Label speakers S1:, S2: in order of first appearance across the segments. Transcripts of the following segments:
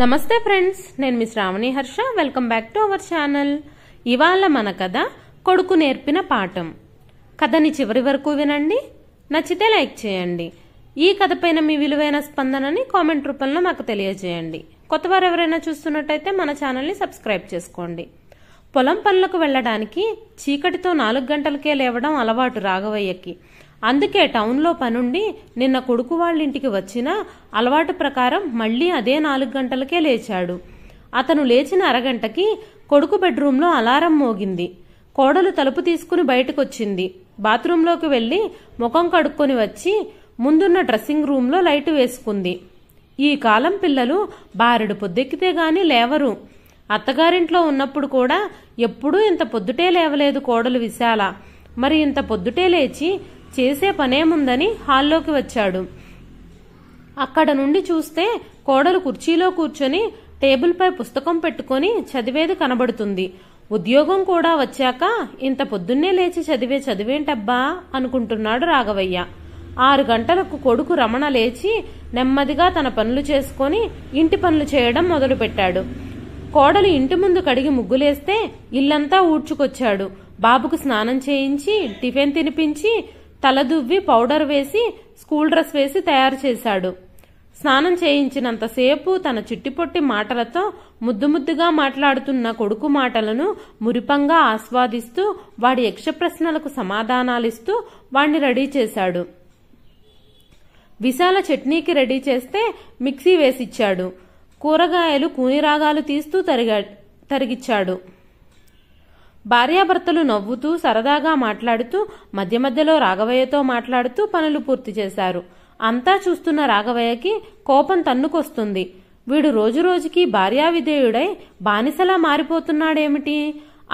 S1: నమస్తే ఫ్రెండ్స్ నేను మీ Shravani Harsha welcome back to our channel ఇవాళ మన కథ కొడుకు నేర్పిన పాఠం కథని చివరి వరకు వినండి నచ్చితే లైక్ చేయండి ఈ కథపైన మీ విలువైన స్పందనని కామెంట్ రూపంలో మాకు తెలియజేయండి కొత్తవారు ఎవరైనా చూస్తున్నట్టయితే మన ఛానల్ని సబ్స్క్రైబ్ చేసుకోండి పొలం పనులకు వెళ్ళడానికి చీకటితో నాలుగు గంటలకే లేవడం అలవాటు రాఘవయ్యకి అందుకే టౌన్లో పనుండి నిన్న కొడుకు వాళ్ళింటికి వచ్చినా అలవాటు ప్రకారం మళ్లీ అదే నాలుగు గంటలకే లేచాడు అతను లేచిన అరగంటకి కొడుకు బెడ్రూంలో అలారం మోగింది కోడలు తలుపు తీసుకుని బయటకొచ్చింది బాత్రూంలోకి వెళ్ళి ముఖం కడుక్కొని వచ్చి ముందున్న డ్రెస్సింగ్ రూమ్లో లైట్ వేసుకుంది ఈ కాలం పిల్లలు బారెడు పొద్దెక్కితే గాని లేవరు అత్తగారింట్లో ఉన్నప్పుడు కూడా ఎప్పుడూ ఇంత పొద్దుటే లేవలేదు కోడలు విశాల మరి ఇంత పొద్దుటే లేచి చేసే పనేముందని హాల్లోకి వచ్చాడు అక్కడ నుండి చూస్తే కోడలు కుర్చీలో కూర్చొని టేబుల్పై పుస్తకం పెట్టుకొని చదివేది కనబడుతుంది ఉద్యోగం కూడా వచ్చాక ఇంత పొద్దున్నే లేచి చదివే చదివేంటబ్బా అనుకుంటున్నాడు రాఘవయ్య ఆరు గంటలకు కొడుకు రమణ లేచి నెమ్మదిగా తన పనులు చేసుకొని ఇంటి పనులు చేయడం మొదలుపెట్టాడు కోడలు ఇంటి ముందు కడిగి ముగ్గులేస్తే ఇల్లంతా ఊడ్చుకొచ్చాడు బాబుకు స్నానం చేయించి టిఫిన్ తినిపించి తలదువ్వి పౌడర్ వేసి స్కూల్ డ్రెస్ వేసి తయారు చేశాడు స్నానం చేయించినంతసేపు తన చిట్టిపొట్టి మాటలతో ముద్దు ముద్దుగా మాట్లాడుతున్న కొడుకు మాటలను మురిపంగా ఆస్వాదిస్తూ వాడి యక్ష ప్రశ్నలకు సమాధానాలిస్తూ వాణ్ణి రెడీ చేశాడు విశాల చట్నీకి రెడీ చేస్తే మిక్సీ వేసిచ్చాడు కూరగాయలు కూనిరాగాలు తీస్తూ తరిగా తరిగిచ్చాడు భార్యాభర్తలు నవ్వుతూ సరదాగా మాట్లాడుతూ మధ్య మధ్యలో రాఘవయ్యతో మాట్లాడుతూ పనులు పూర్తి చేశారు అంతా చూస్తున్న రాఘవయ్యకి కోపం తన్నుకొస్తుంది వీడు రోజురోజుకి భార్యావిధేయుడై బానిసలా మారిపోతున్నాడేమిటి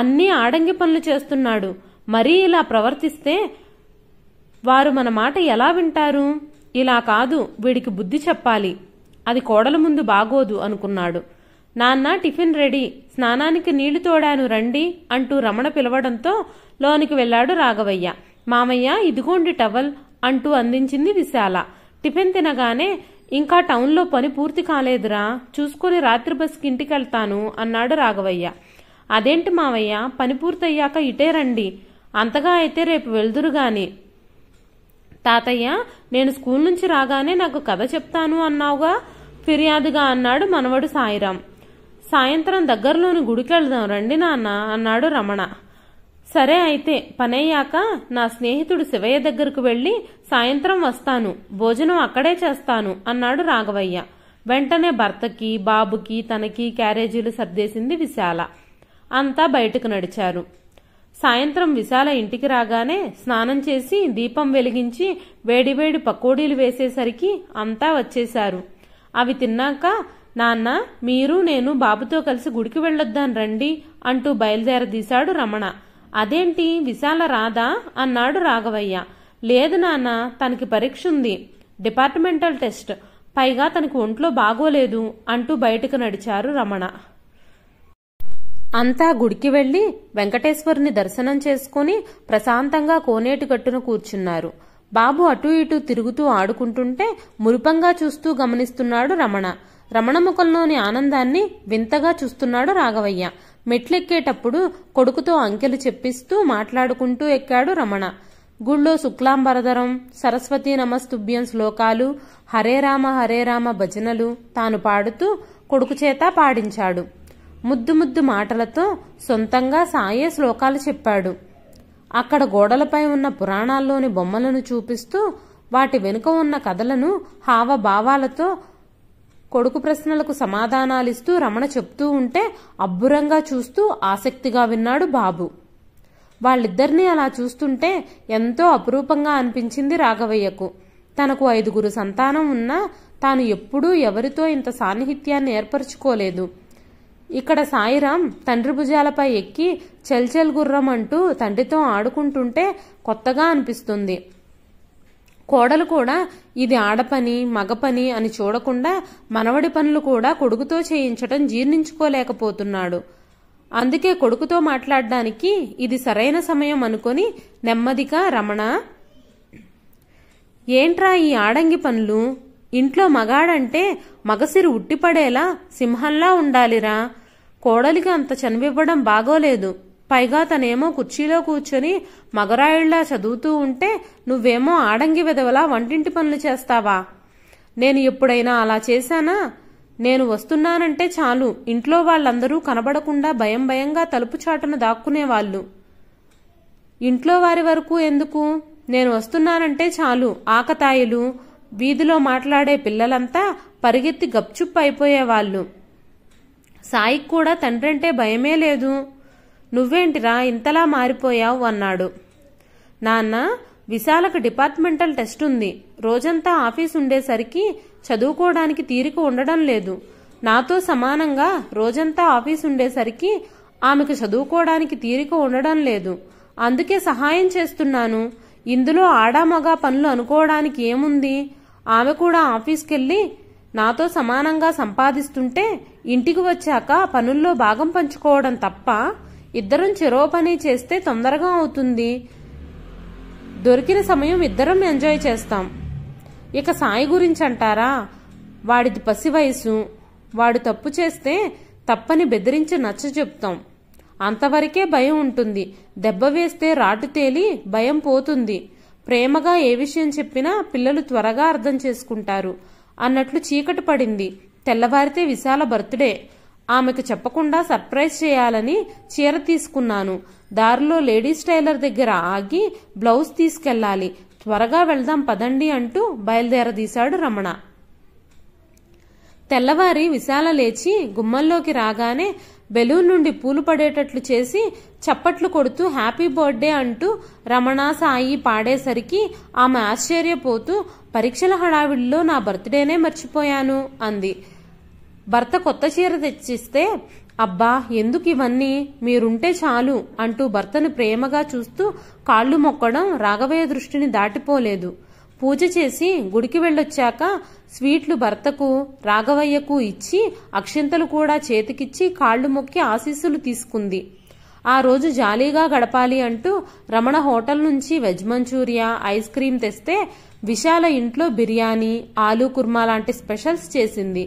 S1: అన్నీ ఆడంగి పనులు చేస్తున్నాడు మరీ ఇలా ప్రవర్తిస్తే వారు మన మాట ఎలా వింటారు ఇలా కాదు వీడికి బుద్ధి చెప్పాలి అది కోడల ముందు బాగోదు అనుకున్నాడు నాన్న టిఫిన్ రెడీ స్నానానికి నీళ్లు తోడాను రండి అంటూ రమణ పిలవడంతో లోనికి వెళ్ళాడు రాఘవయ్య మామయ్య ఇదిగోండి టవల్ అంటూ అందించింది విశాల టిఫిన్ తినగానే ఇంకా టౌన్లో పని పూర్తి కాలేదురా చూసుకొని రాత్రి బస్కి ఇంటికెళ్తాను అన్నాడు రాఘవయ్య అదేంటి మావయ్య పని పూర్తయ్యాక ఇటే రండి అంతగా అయితే రేపు వెళ్దురు గాని తాతయ్య నేను స్కూల్ నుంచి రాగానే నాకు కథ చెప్తాను అన్నావుగా ఫిర్యాదుగా అన్నాడు మనవడు సాయిరాం సాయంత్రం దగ్గరలోని గుడికెళ్దాం రండి నాన్న అన్నాడు రమణ సరే అయితే పనయ్యాక నా స్నేహితుడు శివయ్య దగ్గరకు వెళ్ళి సాయంత్రం వస్తాను భోజనం అక్కడే చేస్తాను అన్నాడు రాఘవయ్య వెంటనే భర్తకి బాబుకి తనకి క్యారేజీలు సర్దేసింది విశాల అంతా బయటకు నడిచారు సాయంత్రం విశాల ఇంటికి రాగానే స్నానం చేసి దీపం వెలిగించి వేడివేడి పకోడీలు వేసేసరికి అంతా వచ్చేశారు అవి తిన్నాక నాన్న మీరు నేను బాబుతో కలిసి గుడికి వెళ్ళొద్దాను రండి అంటూ బయలుదేరదీశాడు రమణ అదేంటి విశాల రాదా అన్నాడు రాఘవయ్య లేదు నాన్న తనకి పరీక్ష ఉంది డిపార్ట్మెంటల్ టెస్ట్ పైగా తనకు ఒంట్లో బాగోలేదు అంటూ బయటకు నడిచారు రమణ అంతా గుడికి వెళ్ళి వెంకటేశ్వరుని దర్శనం చేసుకుని ప్రశాంతంగా కోనేటి కట్టును కూర్చున్నారు బాబు అటూ ఇటూ తిరుగుతూ ఆడుకుంటుంటే మురుపంగా చూస్తూ గమనిస్తున్నాడు రమణ రమణముఖంలోని ఆనందాన్ని వింతగా చూస్తున్నాడు రాఘవయ్య మెట్లెక్కేటప్పుడు కొడుకుతో అంకెలు చెప్పిస్తూ మాట్లాడుకుంటూ ఎక్కాడు రమణ గుళ్ళో శుక్లాంబరధరం సరస్వతి నమస్తుభ్యం శ్లోకాలు హరే రామ హరే రామ భజనలు తాను పాడుతూ కొడుకు చేత పాడించాడు ముద్దు ముద్దు మాటలతో సొంతంగా సాయే శ్లోకాలు చెప్పాడు అక్కడ గోడలపై ఉన్న పురాణాల్లోని బొమ్మలను చూపిస్తూ వాటి వెనుక ఉన్న కథలను హావభావాలతో కొడుకు ప్రశ్నలకు సమాధానాలిస్తూ రమణ చెప్తూ ఉంటే అబ్బురంగా చూస్తూ ఆసక్తిగా విన్నాడు బాబు వాళ్ళిద్దరినీ అలా చూస్తుంటే ఎంతో అపురూపంగా అనిపించింది రాఘవయ్యకు తనకు ఐదుగురు సంతానం ఉన్నా తాను ఎప్పుడూ ఎవరితో ఇంత సాన్నిహిత్యాన్ని ఏర్పరచుకోలేదు ఇక్కడ సాయిరాం తండ్రి భుజాలపై ఎక్కి చెల్చెల్ గుర్రం అంటూ తండ్రితో ఆడుకుంటుంటే కొత్తగా అనిపిస్తుంది కోడలు కూడా ఇది ఆడపని మగపని అని చూడకుండా మనవడి పనులు కూడా కొడుకుతో చేయించటం జీర్ణించుకోలేకపోతున్నాడు అందుకే కొడుకుతో మాట్లాడడానికి ఇది సరైన సమయం అనుకొని నెమ్మదిగా రమణ ఏంట్రా ఈ ఆడంగి పనులు ఇంట్లో మగాడంటే మగసిరి ఉట్టిపడేలా సింహంలా ఉండాలిరా కోడలికి అంత చనివివ్వడం బాగోలేదు పైగా తనేమో కుర్చీలో కూర్చొని మగరాయుళ్లా చదువుతూ ఉంటే నువ్వేమో ఆడంగి విధవలా వంటింటి పనులు చేస్తావా నేను ఎప్పుడైనా అలా చేశానా నేను వస్తున్నానంటే చాలు ఇంట్లో వాళ్ళందరూ కనబడకుండా భయం భయంగా తలుపు చాటును దాక్కునేవాళ్లు ఇంట్లో వారి వరకు ఎందుకు నేను వస్తున్నానంటే చాలు ఆకతాయిలు వీధిలో మాట్లాడే పిల్లలంతా పరిగెత్తి గప్చుప్ అయిపోయేవాళ్ళు సాయికి కూడా తండ్రంటే భయమే లేదు నువ్వేంటిరా ఇంతలా మారిపోయావు అన్నాడు నాన్న విశాలకు డిపార్ట్మెంటల్ టెస్ట్ ఉంది రోజంతా ఆఫీస్ ఉండేసరికి చదువుకోవడానికి తీరిక ఉండడం లేదు నాతో సమానంగా రోజంతా ఆఫీస్ ఉండేసరికి ఆమెకు చదువుకోవడానికి తీరిక ఉండడం లేదు అందుకే సహాయం చేస్తున్నాను ఇందులో ఆడామగా పనులు అనుకోవడానికి ఏముంది ఆమె కూడా ఆఫీస్కెళ్ళి నాతో సమానంగా సంపాదిస్తుంటే ఇంటికి వచ్చాక పనుల్లో భాగం పంచుకోవడం తప్ప ఇద్దరం చెరో పని చేస్తే తొందరగా అవుతుంది దొరికిన సమయం ఇద్దరం ఎంజాయ్ చేస్తాం ఇక సాయి గురించి అంటారా వాడిది పసి వయసు వాడు తప్పు చేస్తే తప్పని బెదిరించి నచ్చ చెప్తాం అంతవరకే భయం ఉంటుంది దెబ్బ వేస్తే రాటు తేలి భయం పోతుంది ప్రేమగా ఏ విషయం చెప్పినా పిల్లలు త్వరగా అర్థం చేసుకుంటారు అన్నట్లు చీకటి పడింది తెల్లవారితే విశాల బర్త్డే ఆమెకు చెప్పకుండా సర్ప్రైజ్ చేయాలని చీర తీసుకున్నాను దారిలో లేడీస్ టైలర్ దగ్గర ఆగి బ్లౌజ్ తీసుకెళ్ళాలి త్వరగా వెళ్దాం పదండి అంటూ బయలుదేరదీశాడు రమణ తెల్లవారి విశాల లేచి గుమ్మల్లోకి రాగానే బెలూన్ నుండి పూలు పడేటట్లు చేసి చప్పట్లు కొడుతూ హ్యాపీ బర్త్డే అంటూ రమణ సాయి పాడేసరికి ఆమె ఆశ్చర్యపోతూ పరీక్షల హడావిడిలో నా బర్త్డేనే మర్చిపోయాను అంది భర్త కొత్త చీర తెచ్చిస్తే అబ్బా ఎందుకు ఇవన్నీ మీరుంటే చాలు అంటూ భర్తను ప్రేమగా చూస్తూ కాళ్ళు మొక్కడం రాఘవయ్య దృష్టిని దాటిపోలేదు పూజ చేసి గుడికి వెళ్ళొచ్చాక స్వీట్లు భర్తకు రాఘవయ్యకు ఇచ్చి అక్షింతలు కూడా చేతికిచ్చి కాళ్ళు మొక్కి ఆశీస్సులు తీసుకుంది ఆ రోజు జాలీగా గడపాలి అంటూ రమణ హోటల్ నుంచి వెజ్ మంచూరియా ఐస్ క్రీం తెస్తే విశాల ఇంట్లో బిర్యానీ ఆలూ కుర్మా లాంటి స్పెషల్స్ చేసింది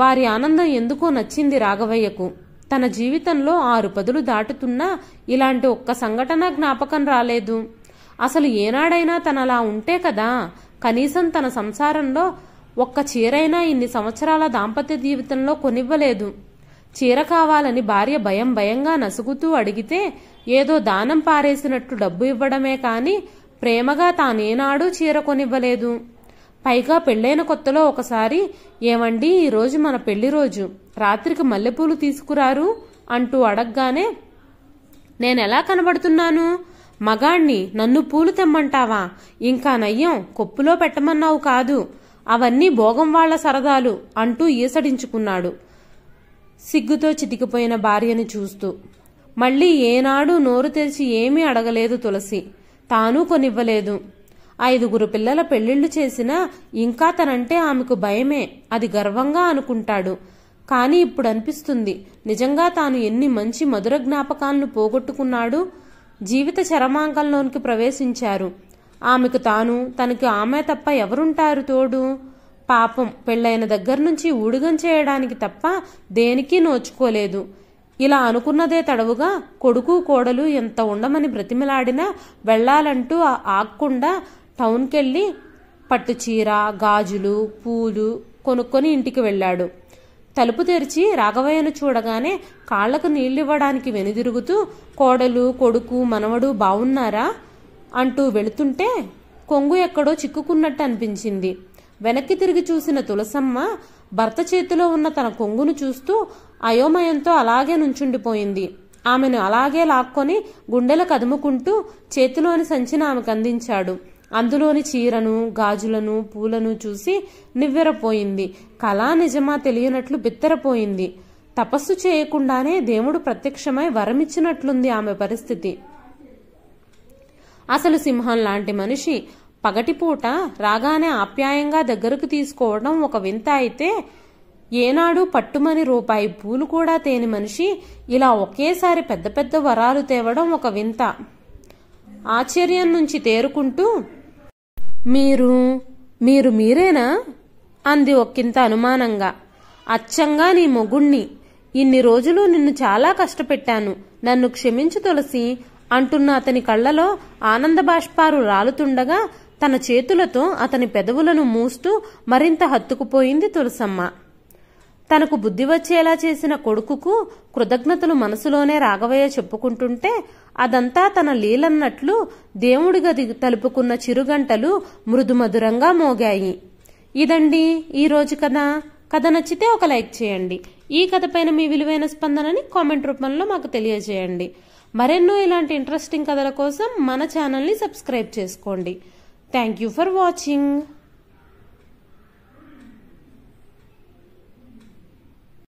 S1: వారి ఆనందం ఎందుకో నచ్చింది రాఘవయ్యకు తన జీవితంలో ఆరు పదులు దాటుతున్నా ఇలాంటి ఒక్క సంఘటన జ్ఞాపకం రాలేదు అసలు ఏనాడైనా తనలా ఉంటే కదా కనీసం తన సంసారంలో ఒక్క చీరైనా ఇన్ని సంవత్సరాల దాంపత్య జీవితంలో కొనివ్వలేదు చీర కావాలని భార్య భయం భయంగా నసుగుతూ అడిగితే ఏదో దానం పారేసినట్టు డబ్బు ఇవ్వడమే కాని ప్రేమగా తానేనాడూ చీర కొనివ్వలేదు పైగా పెళ్ళైన కొత్తలో ఒకసారి ఏమండి ఈరోజు మన పెళ్లి రోజు రాత్రికి మల్లెపూలు తీసుకురారు అంటూ అడగగానే నేనెలా కనబడుతున్నాను మగాణ్ణి నన్ను పూలు తెమ్మంటావా ఇంకా నయ్యం కొప్పులో పెట్టమన్నావు కాదు అవన్నీ భోగం వాళ్ల సరదాలు అంటూ ఈసడించుకున్నాడు సిగ్గుతో చితికిపోయిన భార్యని చూస్తూ మళ్ళీ ఏనాడు నోరు తెరిచి ఏమీ అడగలేదు తులసి తాను కొనివ్వలేదు ఐదుగురు పిల్లల పెళ్లిళ్లు చేసినా ఇంకా తనంటే ఆమెకు భయమే అది గర్వంగా అనుకుంటాడు కానీ ఇప్పుడు అనిపిస్తుంది నిజంగా తాను ఎన్ని మంచి మధుర జ్ఞాపకాలను పోగొట్టుకున్నాడు జీవిత చరమాంకంలోనికి ప్రవేశించారు ఆమెకు తాను తనకు ఆమె తప్ప ఎవరుంటారు తోడు పాపం పెళ్ళైన దగ్గర నుంచి ఊడిగం చేయడానికి తప్ప దేనికి నోచుకోలేదు ఇలా అనుకున్నదే తడవుగా కొడుకు కోడలు ఎంత ఉండమని బ్రతిమిలాడినా వెళ్లాలంటూ ఆక్కుండా టౌన్కి వెళ్ళి పట్టు చీర గాజులు పూలు కొనుక్కొని ఇంటికి వెళ్ళాడు తలుపు తెరిచి రాఘవయ్యను చూడగానే కాళ్లకు నీళ్ళివ్వడానికి వెనుదిరుగుతూ కోడలు కొడుకు మనవడు బావున్నారా అంటూ వెళుతుంటే కొంగు ఎక్కడో చిక్కుకున్నట్టు అనిపించింది వెనక్కి తిరిగి చూసిన తులసమ్మ భర్త చేతిలో ఉన్న తన కొంగును చూస్తూ అయోమయంతో అలాగే నుంచుండిపోయింది ఆమెను అలాగే లాక్కొని గుండెలకు కదుముకుంటూ చేతిలోని సంచిన ఆమెకు అందించాడు అందులోని చీరను గాజులను పూలను చూసి నివ్వెరపోయింది కళా నిజమా తెలియనట్లు బిత్తరపోయింది తపస్సు చేయకుండానే దేవుడు ప్రత్యక్షమై వరమిచ్చినట్లుంది ఆమె పరిస్థితి అసలు సింహం లాంటి మనిషి పగటిపూట రాగానే ఆప్యాయంగా దగ్గరకు తీసుకోవడం ఒక వింత అయితే ఏనాడు పట్టుమని రూపాయి పూలు కూడా తేని మనిషి ఇలా ఒకేసారి పెద్ద పెద్ద వరాలు తేవడం ఒక వింత ఆశ్చర్యం నుంచి తేరుకుంటూ మీరు మీరు మీరేనా అంది ఒక్కింత అనుమానంగా అచ్చంగా నీ మొగుణ్ణి ఇన్ని రోజులు నిన్ను చాలా కష్టపెట్టాను నన్ను క్షమించు తులసి అంటున్న అతని కళ్లలో ఆనంద బాష్పారు రాలుతుండగా తన చేతులతో అతని పెదవులను మూస్తూ మరింత హత్తుకుపోయింది తులసమ్మ తనకు బుద్ధి వచ్చేలా చేసిన కొడుకుకు కృతజ్ఞతలు మనసులోనే రాఘవయ్య చెప్పుకుంటుంటే అదంతా తన లీలన్నట్లు దేవుడి గది తలుపుకున్న చిరుగంటలు మృదుమధురంగా మోగాయి ఇదండి ఈరోజు కథ కథ నచ్చితే ఒక లైక్ చేయండి ఈ కథపైన మీ విలువైన స్పందనని కామెంట్ రూపంలో మాకు తెలియజేయండి మరెన్నో ఇలాంటి ఇంట్రెస్టింగ్ కథల కోసం మన ఛానల్ని సబ్స్క్రైబ్ చేసుకోండి థ్యాంక్ యూ ఫర్ వాచింగ్